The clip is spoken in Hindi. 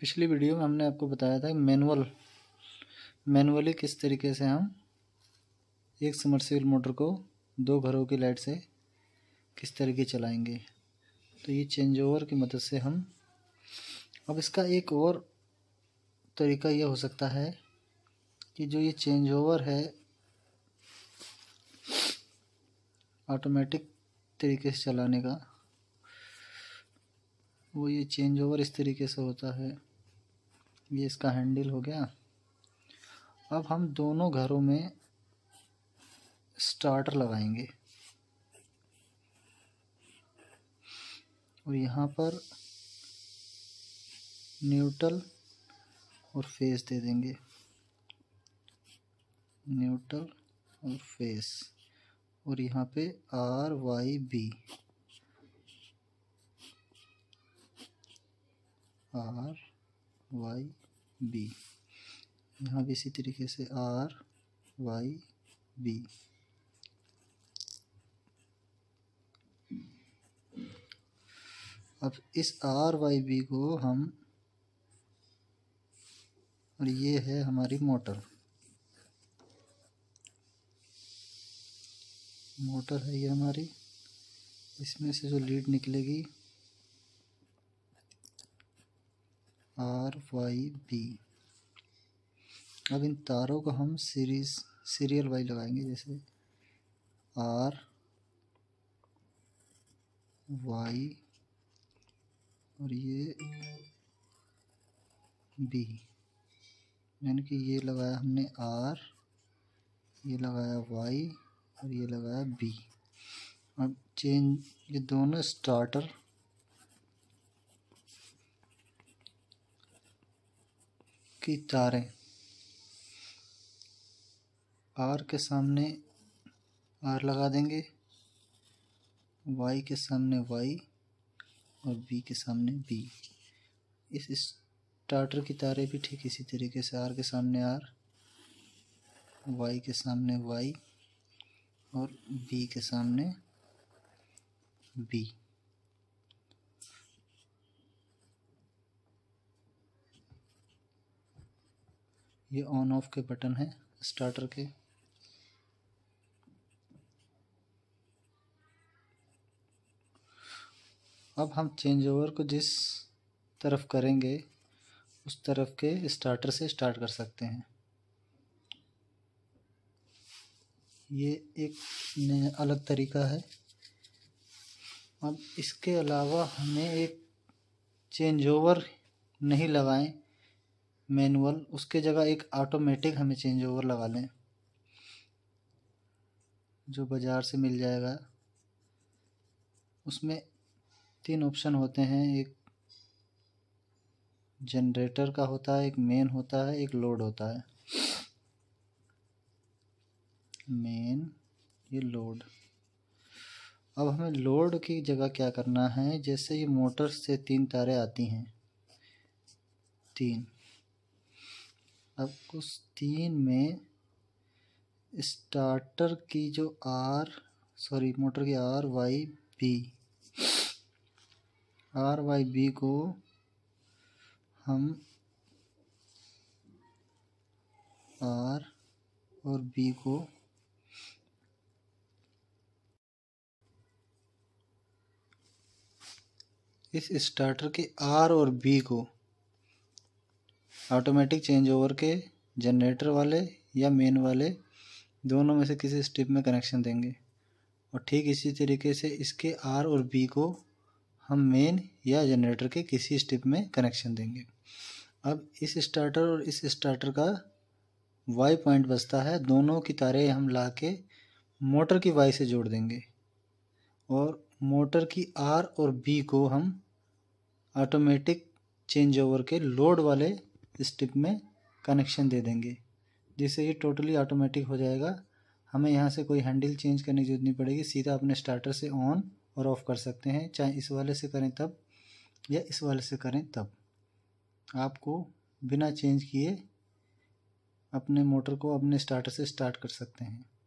पिछली वीडियो में हमने आपको बताया था मैनुअल मैनुअली किस तरीके से हम एक समरसिबल मोटर को दो घरों की लाइट से किस तरीके चलाएंगे तो ये चेंज ओवर की मदद से हम अब इसका एक और तरीका यह हो सकता है कि जो ये चेंज ओवर है ऑटोमेटिक तरीके से चलाने का वो ये चेंज ओवर इस तरीके से होता है ये इसका हैंडल हो गया अब हम दोनों घरों में स्टार्टर लगाएंगे और यहाँ पर न्यूट्रल और फेस दे देंगे न्यूट्रल और फेस और यहाँ पे R Y B R Y B यहाँ भी इसी तरीके से आर वाई बी अब इस आर वाई बी को हम और ये है हमारी मोटर मोटर है ये हमारी इसमें से जो लीड निकलेगी आर वाई बी अब इन तारों को हम सीरीज सीरियल वाई लगाएंगे जैसे आर वाई और ये बी यानी कि ये लगाया हमने आर ये लगाया वाई और ये लगाया बी अब चेंज ये दोनों स्टार्टर की तारें आर के सामने आर लगा देंगे वाई के सामने वाई और बी के सामने बी इस स्टार्टर की तारें भी ठीक इसी तरीके से आर के सामने आर वाई के सामने वाई और बी के सामने बी ये ऑन ऑफ के बटन हैं स्टार्टर के अब हम चेंज ओवर को जिस तरफ करेंगे उस तरफ के स्टार्टर से स्टार्ट कर सकते हैं ये एक अलग तरीका है अब इसके अलावा हमें एक चेंज ओवर नहीं लगाएं मैनुअल उसके जगह एक ऑटोमेटिक हमें चेंज ओवर लगा लें जो बाज़ार से मिल जाएगा उसमें तीन ऑप्शन होते हैं एक जनरेटर का होता है एक मेन होता है एक लोड होता है मेन ये लोड अब हमें लोड की जगह क्या करना है जैसे ये मोटर से तीन तारे आती हैं तीन अब उस तीन में स्टार्टर की जो आर सॉरी मोटर की R Y B R Y B को हम आर और बी को इस स्टार्टर के आर और बी को ऑटोमेटिक चेंज ओवर के जनरेटर वाले या मेन वाले दोनों में से किसी स्टेप में कनेक्शन देंगे और ठीक इसी तरीके से इसके आर और बी को हम मेन या जनरेटर के किसी स्टेप में कनेक्शन देंगे अब इस स्टार्टर और इस स्टार्टर का वाई पॉइंट बचता है दोनों की तारें हम ला के मोटर की वाई से जोड़ देंगे और मोटर की आर और बी को हम ऑटोमेटिक चेंज ओवर के लोड वाले इस टिप में कनेक्शन दे देंगे जिससे ये टोटली ऑटोमेटिक हो जाएगा हमें यहाँ से कोई हैंडल चेंज करने की जरूरत नहीं पड़ेगी सीधा अपने स्टार्टर से ऑन और ऑफ़ कर सकते हैं चाहे इस वाले से करें तब या इस वाले से करें तब आपको बिना चेंज किए अपने मोटर को अपने स्टार्टर से स्टार्ट कर सकते हैं